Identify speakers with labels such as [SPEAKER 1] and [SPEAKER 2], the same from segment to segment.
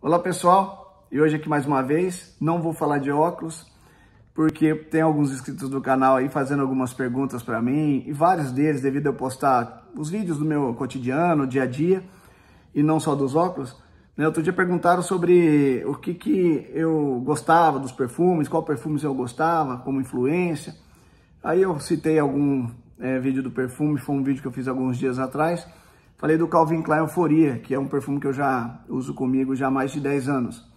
[SPEAKER 1] Olá pessoal, e hoje aqui mais uma vez, não vou falar de óculos, porque tem alguns inscritos do canal aí fazendo algumas perguntas para mim, e vários deles devido a eu postar os vídeos do meu cotidiano, dia a dia, e não só dos óculos. Né? Outro dia perguntaram sobre o que, que eu gostava dos perfumes, qual perfumes eu gostava como influência. Aí eu citei algum é, vídeo do perfume, foi um vídeo que eu fiz alguns dias atrás, Falei do Calvin Klein Euforia, que é um perfume que eu já uso comigo já há mais de 10 anos.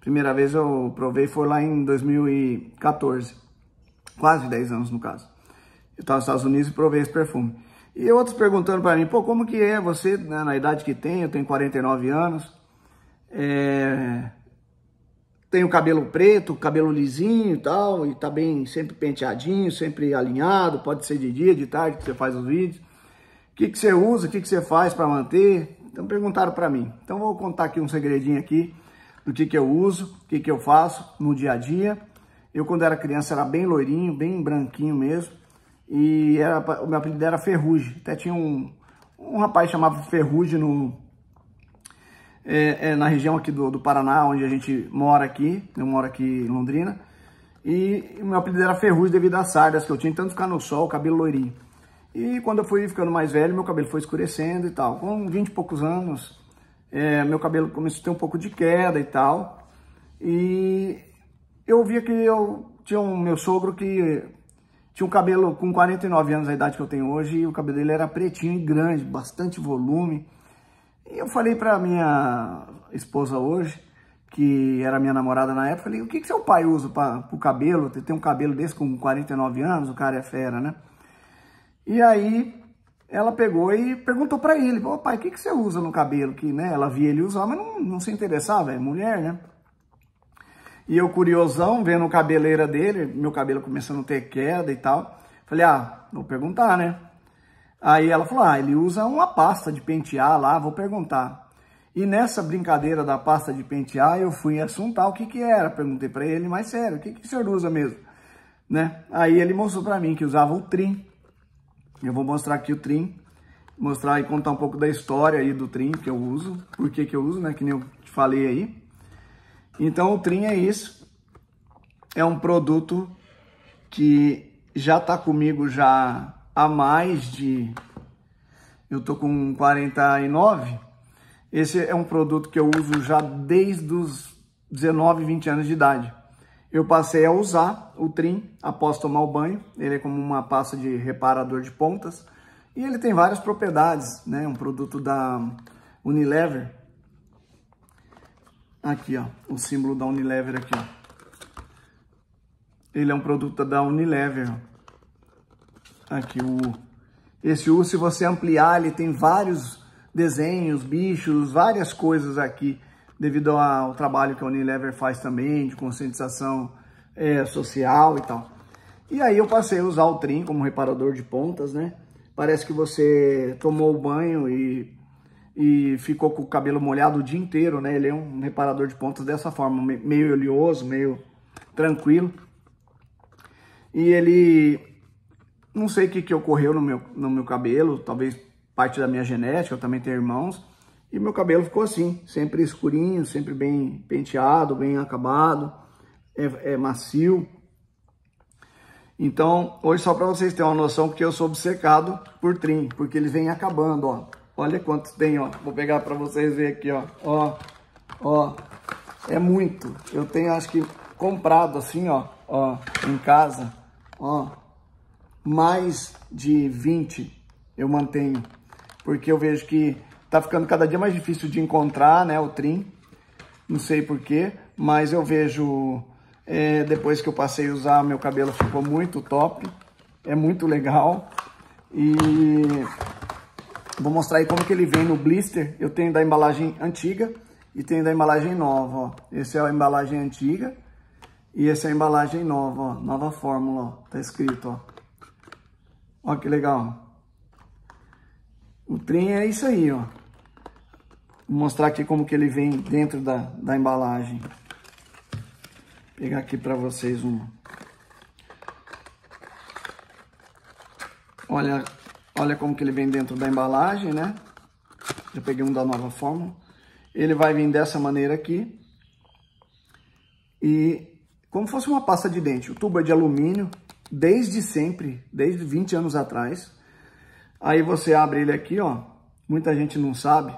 [SPEAKER 1] Primeira vez eu provei foi lá em 2014, quase 10 anos no caso. Eu estava nos Estados Unidos e provei esse perfume. E outros perguntando para mim, pô, como que é você, né, na idade que tem, eu tenho 49 anos, é... tenho cabelo preto, cabelo lisinho e tal, e tá bem, sempre penteadinho, sempre alinhado, pode ser de dia, de tarde que você faz os vídeos que, que você usa, o que, que você faz para manter. Então perguntaram para mim. Então vou contar aqui um segredinho aqui do que, que eu uso, o que, que eu faço no dia a dia. Eu quando era criança era bem loirinho, bem branquinho mesmo. E era, o meu apelido era Ferrugem. Até tinha um, um rapaz chamava Ferrugem no, é, é, na região aqui do, do Paraná, onde a gente mora aqui. Eu moro aqui em Londrina. E o meu apelido era Ferrugem devido às sardas que eu tinha, tanto ficar no sol, cabelo loirinho. E quando eu fui ficando mais velho, meu cabelo foi escurecendo e tal. Com 20 e poucos anos, é, meu cabelo começou a ter um pouco de queda e tal. E eu via que eu tinha um meu sogro que tinha um cabelo com 49 anos, a idade que eu tenho hoje, e o cabelo dele era pretinho e grande, bastante volume. E eu falei para minha esposa hoje, que era minha namorada na época, falei, o que, que seu pai usa para o cabelo? Tem um cabelo desse com 49 anos, o cara é fera, né? E aí ela pegou e perguntou para ele, ô pai, o que, que você usa no cabelo? Que né, ela via ele usar, mas não, não se interessava, é mulher, né? E eu curiosão, vendo o cabeleira dele, meu cabelo começando a ter queda e tal, falei, ah, vou perguntar, né? Aí ela falou, ah, ele usa uma pasta de pentear lá, vou perguntar. E nessa brincadeira da pasta de pentear, eu fui assuntar o que que era, perguntei para ele, mas sério, o que que o senhor usa mesmo? Né? Aí ele mostrou para mim que usava o trim, eu vou mostrar aqui o trim, mostrar e contar um pouco da história aí do trim que eu uso, por que que eu uso, né, que nem eu te falei aí. Então o trim é isso. É um produto que já tá comigo já há mais de eu tô com 49. Esse é um produto que eu uso já desde os 19, 20 anos de idade. Eu passei a usar o Trim após tomar o banho. Ele é como uma pasta de reparador de pontas. E ele tem várias propriedades, né? Um produto da Unilever. Aqui, ó. O símbolo da Unilever aqui, ó. Ele é um produto da Unilever. Ó. Aqui o... Esse U, se você ampliar, ele tem vários desenhos, bichos, várias coisas aqui devido ao trabalho que a Unilever faz também de conscientização é, social e tal. E aí eu passei a usar o Trim como reparador de pontas, né? Parece que você tomou o banho e, e ficou com o cabelo molhado o dia inteiro, né? Ele é um reparador de pontas dessa forma, meio oleoso, meio tranquilo. E ele... Não sei o que, que ocorreu no meu, no meu cabelo, talvez parte da minha genética, eu também tenho irmãos e meu cabelo ficou assim, sempre escurinho, sempre bem penteado, bem acabado, é, é macio. Então, hoje só para vocês terem uma noção que eu sou obcecado por trim, porque ele vem acabando, ó. Olha quantos tem, ó. Vou pegar para vocês ver aqui, ó. Ó, ó. É muito. Eu tenho, acho que, comprado assim, ó, ó, em casa, ó. Mais de 20 eu mantenho, porque eu vejo que Tá ficando cada dia mais difícil de encontrar, né, o trim. Não sei porquê, mas eu vejo... É, depois que eu passei a usar, meu cabelo ficou muito top. É muito legal. E vou mostrar aí como que ele vem no blister. Eu tenho da embalagem antiga e tenho da embalagem nova, ó. Essa é a embalagem antiga e essa é a embalagem nova, ó. Nova fórmula, ó. Tá escrito, ó. Ó que legal. O trem é isso aí, ó mostrar aqui como que ele vem dentro da, da embalagem. Vou pegar aqui para vocês um. Olha, olha como que ele vem dentro da embalagem, né? Já peguei um da nova fórmula. Ele vai vir dessa maneira aqui. E como fosse uma pasta de dente. O tubo é de alumínio, desde sempre, desde 20 anos atrás. Aí você abre ele aqui, ó. Muita gente não sabe,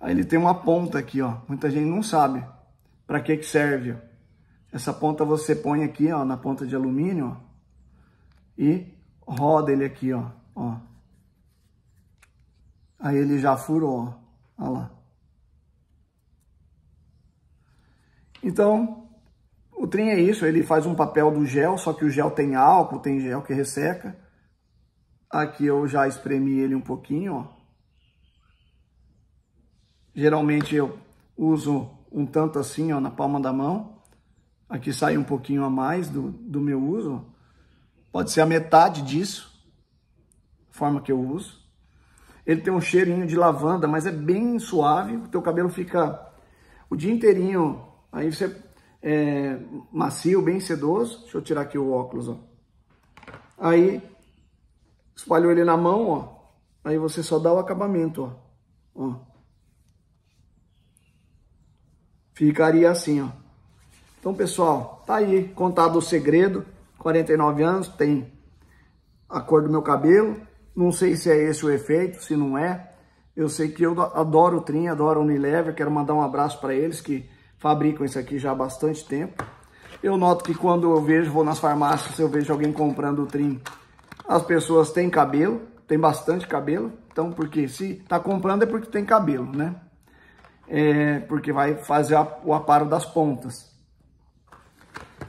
[SPEAKER 1] Aí ele tem uma ponta aqui, ó. Muita gente não sabe para que que serve. Ó. Essa ponta você põe aqui, ó, na ponta de alumínio, ó, e roda ele aqui, ó, ó. Aí ele já furou, ó. Olha lá. Então, o trim é isso, ele faz um papel do gel, só que o gel tem álcool, tem gel que resseca. Aqui eu já espremi ele um pouquinho, ó. Geralmente eu uso um tanto assim, ó, na palma da mão. Aqui sai um pouquinho a mais do, do meu uso. Pode ser a metade disso, a forma que eu uso. Ele tem um cheirinho de lavanda, mas é bem suave. O teu cabelo fica o dia inteirinho, aí você é macio, bem sedoso. Deixa eu tirar aqui o óculos, ó. Aí, espalhou ele na mão, ó. Aí você só dá o acabamento, ó. Ó. Ficaria assim, ó. Então, pessoal, tá aí contado o segredo. 49 anos, tem a cor do meu cabelo. Não sei se é esse o efeito, se não é. Eu sei que eu adoro o Trim, adoro o Unilever. Quero mandar um abraço para eles que fabricam isso aqui já há bastante tempo. Eu noto que quando eu vejo, vou nas farmácias, eu vejo alguém comprando o Trim, as pessoas têm cabelo, tem bastante cabelo. Então, porque se tá comprando é porque tem cabelo, né? é, porque vai fazer a, o aparo das pontas.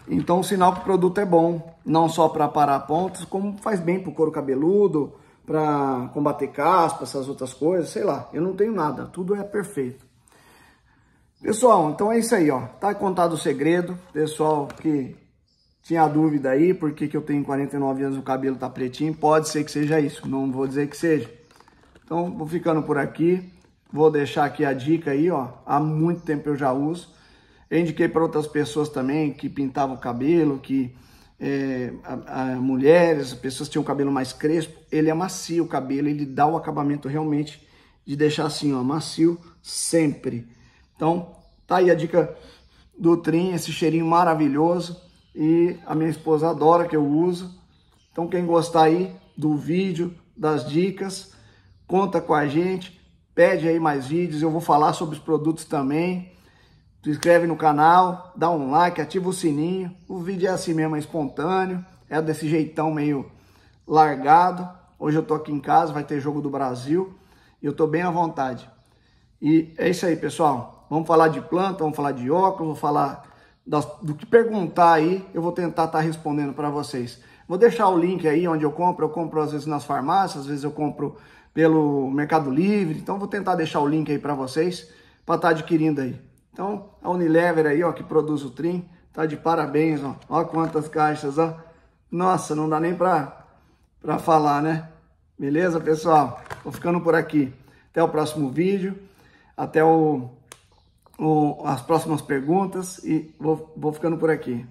[SPEAKER 1] Então, o sinal que o produto é bom, não só para aparar pontas, como faz bem para o couro cabeludo, para combater caspa, essas outras coisas, sei lá. Eu não tenho nada, tudo é perfeito. Pessoal, então é isso aí, ó. Tá contado o segredo, pessoal que tinha dúvida aí, por que eu tenho 49 anos e o cabelo tá pretinho, pode ser que seja isso, não vou dizer que seja. Então, vou ficando por aqui. Vou deixar aqui a dica aí, ó. Há muito tempo eu já uso. Eu indiquei para outras pessoas também que pintavam o cabelo, que é, a, a, mulheres, pessoas que tinham o cabelo mais crespo. Ele é macio o cabelo, ele dá o acabamento realmente de deixar assim, ó, macio sempre. Então, tá aí a dica do Trim, esse cheirinho maravilhoso. E a minha esposa adora que eu uso. Então, quem gostar aí do vídeo, das dicas, conta com a gente pede aí mais vídeos, eu vou falar sobre os produtos também. Se inscreve no canal, dá um like, ativa o sininho. O vídeo é assim mesmo, é espontâneo, é desse jeitão meio largado. Hoje eu tô aqui em casa, vai ter jogo do Brasil e eu tô bem à vontade. E é isso aí, pessoal. Vamos falar de planta, vamos falar de óculos, vou falar das, do que perguntar aí, eu vou tentar estar tá respondendo para vocês. Vou deixar o link aí onde eu compro. Eu compro às vezes nas farmácias, às vezes eu compro pelo Mercado Livre. Então vou tentar deixar o link aí para vocês para estar tá adquirindo aí. Então a Unilever aí, ó, que produz o Trim, tá de parabéns, ó. Ó quantas caixas, ó. Nossa, não dá nem para para falar, né? Beleza, pessoal? Vou ficando por aqui. Até o próximo vídeo. Até o, o as próximas perguntas e vou, vou ficando por aqui.